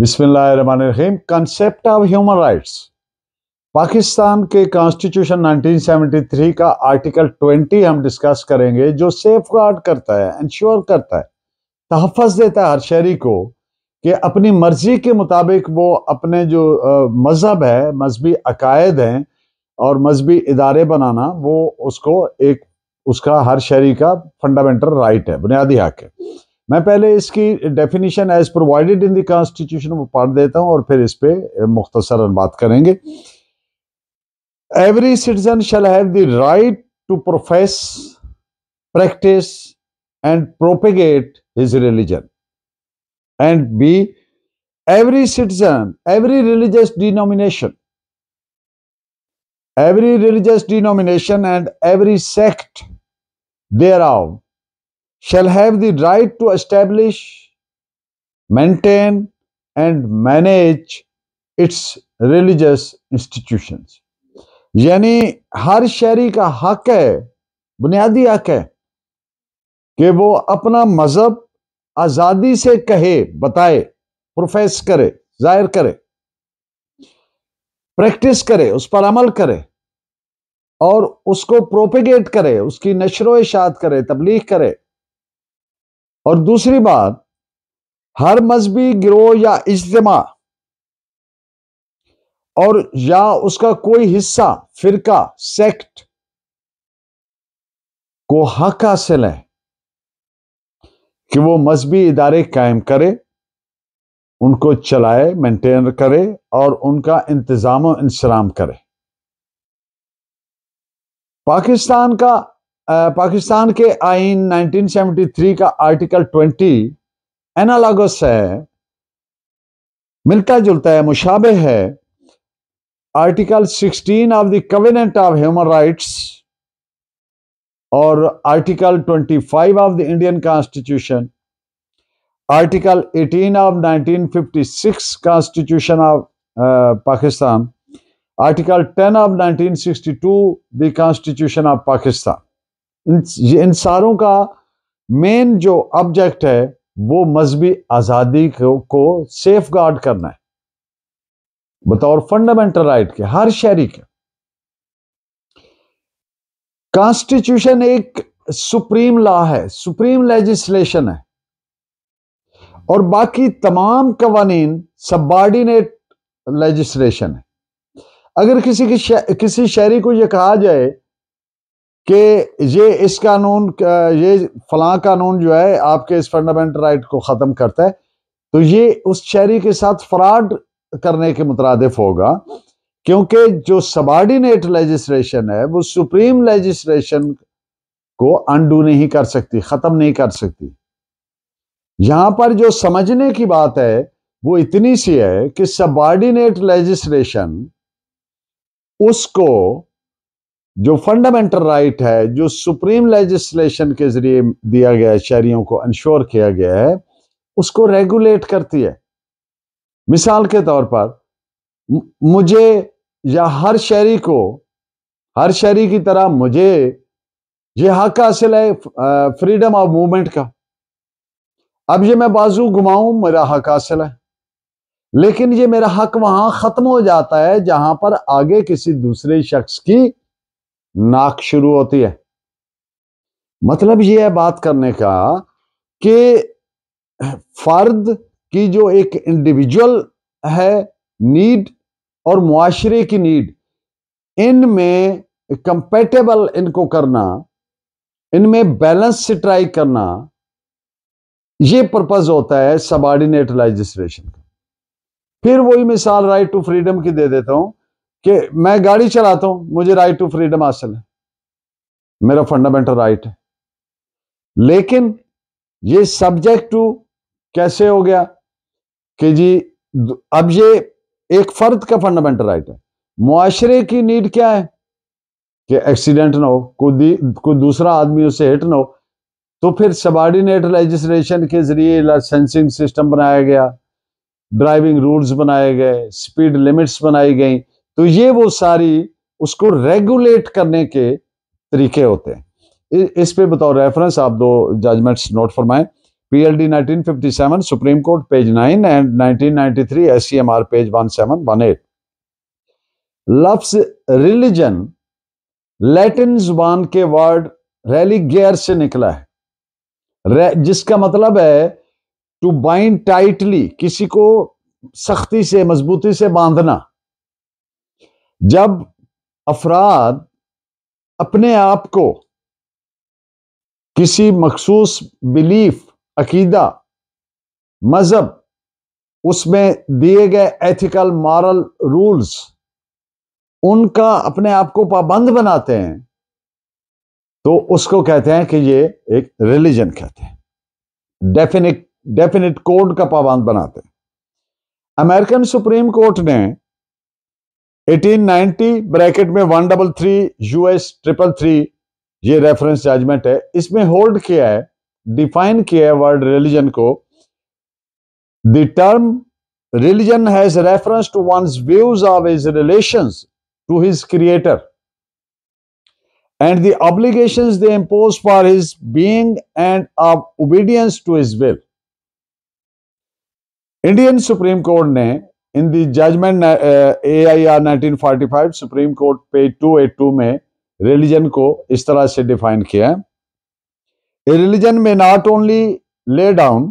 बिस्मिल्लाम concept of human rights Pakistan के constitution 1973 का article 20 हम डिस्कस करेंगे जो सेफ गार्ड करता है इंश्योर करता है तहफ़ देता है हर शहरी को कि अपनी मर्जी के मुताबिक वो अपने जो मज़हब है मजहबी अकायद हैं और मजहबी इदारे बनाना वो उसको एक उसका हर शहरी का फंडामेंटल राइट है बुनियादी हक है मैं पहले इसकी definition as provided in the constitution वो पढ़ देता हूं और फिर इस पर मुख्तसर बात करेंगे every citizen shall have the right to profess practise and propagate his religion and be every citizen every religious denomination every religious denomination and every sect there shall have the right to establish, maintain, and manage its religious institutions यानी हर शहरी का हक है बुनियादी हक है कि वो अपना मजहब आज़ादी से कहे बताए प्रोफेस करे जाहिर करे प्रैक्टिस करे उस पर अमल करे और उसको प्रोपिगेट करे उसकी नशर इशात करे तबलीग करे और दूसरी बात हर मजहबी गिरोह या इज्तम और या उसका कोई हिस्सा फिरका सेक्ट को हक हासिल है कि वो मजहबी इदारे कायम करे उनको चलाए मेंटेन करे और उनका इंतज़ाम इंसराम करे पाकिस्तान का पाकिस्तान के आइन 1973 का आर्टिकल 20 एनालॉगस है मिलता जुलता है मुशाबे है article 16 of the covenant of human rights और article 25 of the Indian constitution article 18 of 1956 constitution of Pakistan article 10 of 1962 the constitution of Pakistan इन सारों का मेन जो ऑब्जेक्ट है वो मजहबी आज़ादी को, को सेफ गार्ड करना है बतौर फंडामेंटल राइट के हर शहरी के कॉन्स्टिट्यूशन एक सुप्रीम लॉ है सुप्रीम लेजिस्लेशन है और बाकी तमाम कवानीन सबॉर्डिनेट लेजिस्लेशन है अगर किसी की किसी शहरी को यह कहा जाए कि ये इस कानून ये फलां कानून जो है आपके इस फंडामेंटल राइट को ख़त्म करता है तो ये उस शहरी के साथ फ्रॉड करने के मुतरदफ होगा क्योंकि जो सबार्डिनेट लेजिस्लेशन है वो सुप्रीम लेजिस्लेशन को अंडू नहीं कर सकती ख़त्म नहीं कर सकती यहाँ पर जो समझने की बात है वो इतनी सी है कि सबॉर्डिनेट लेजिस्लेशन उसको जो फंडामेंटल राइट right है जो सुप्रीम लेजिस्लेशन के जरिए दिया गया है शहरियों को इंश्योर किया गया है उसको रेगुलेट करती है मिसाल के तौर पर मुझे या हर शहरी को हर शहरी की तरह मुझे यह हक हासिल है फ्रीडम ऑफ मूवमेंट का अब ये मैं बाजू घुमाऊं मेरा हक हासिल है लेकिन ये मेरा हक वहां खत्म हो जाता है जहां पर आगे किसी दूसरे शख्स की नाक शुरू होती है मतलब यह है बात करने का कि फर्द की जो एक इंडिविजुअल है नीड और मुआशरे की नीड इनमें कंपेटेबल इनको करना इनमें बैलेंस ट्राई करना ये पर्पज होता है सबॉर्डिनेट लेजिस्लेशन का फिर वही मिसाल राइट टू फ्रीडम की दे देता हूं कि मैं गाड़ी चलाता हूं मुझे राइट टू फ्रीडम हासिल है मेरा फंडामेंटल राइट है लेकिन ये सब्जेक्ट टू कैसे हो गया कि जी अब ये एक फर्द का फंडामेंटल राइट है मुआशरे की नीड क्या है कि एक्सीडेंट ना हो कोई कोई दूसरा आदमी उसे हिट ना हो तो फिर सबॉर्डिनेट लेजिस्लेशन के जरिए लाइसेंसिंग सिस्टम बनाया गया ड्राइविंग रूल्स बनाए गए स्पीड लिमिट्स बनाई गई तो ये वो सारी उसको रेगुलेट करने के तरीके होते हैं इस पे बताओ रेफरेंस आप दो जजमेंट्स नोट फरमाएं PLD 1957 Supreme Court page 9 and 1993 SCMR page 1718 लफ्ज रिलीजन लैटिन जुबान के वर्ड रेलीगेयर से निकला है जिसका मतलब है टू बाइंड टाइटली किसी को सख्ती से मजबूती से बांधना जब अफराद अपने आप को किसी मखसूस बिलीफ अकीदा मज़हब उसमें दिए गए एथिकल मॉरल रूल्स उनका अपने आप को पाबंद बनाते हैं तो उसको कहते हैं कि ये एक रिलीजन कहते हैं डेफिनेट डेफिनेट कोड का पाबंद बनाते हैं अमेरिकन सुप्रीम कोर्ट ने 1890 ब्रैकेट में one double three US triple three ये रेफरेंस जजमेंट है इसमें होल्ड किया है डिफाइन किया है वर्ड रिलीजन को the term religion has reference to one views of his relations to his creator and the obligations they impose for his being and of obedience to his will Indian Supreme Court ने In the judgment uh, AIR 1945, Supreme Court page 282 में religion को इस तरह से define किया Religion may not only lay down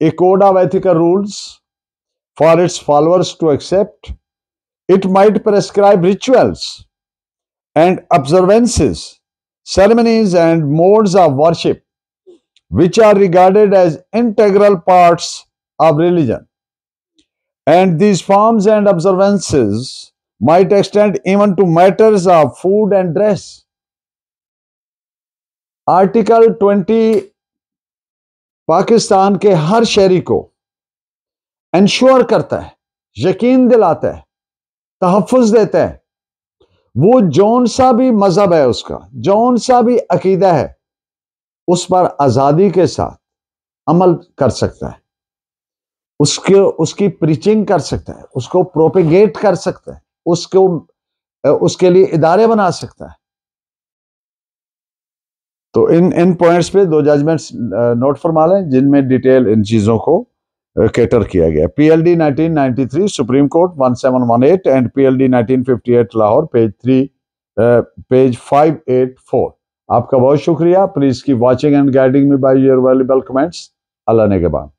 a code of ethical rules for its followers to accept. It might prescribe rituals and observances, ceremonies, and modes of worship, which are regarded as integral parts of religion. and these forms and observances might extend even to matters of food and dress. Article 20 Pakistan के हर शहरी को ensure करता है यकीन दिलाता है तहफ़ देता है वो जौन सा भी मज़हब है उसका जौन सा भी अकीदा है उस पर आज़ादी के साथ अमल कर सकता है उसके उसकी प्रीचिंग कर सकता है उसको प्रोपिगेट कर सकता है उसको उसके लिए इदारे बना सकता है तो इन इन पॉइंट्स पे दो जजमेंट्स नोट फरमा लें जिनमें डिटेल इन चीज़ों को कैटर किया गया PLD 1993 Supreme Court 1718 and PLD 1958 Lahore page three page 584 आपका बहुत शुक्रिया please keep watching and guiding me by your valuable comments Allah ने के बाद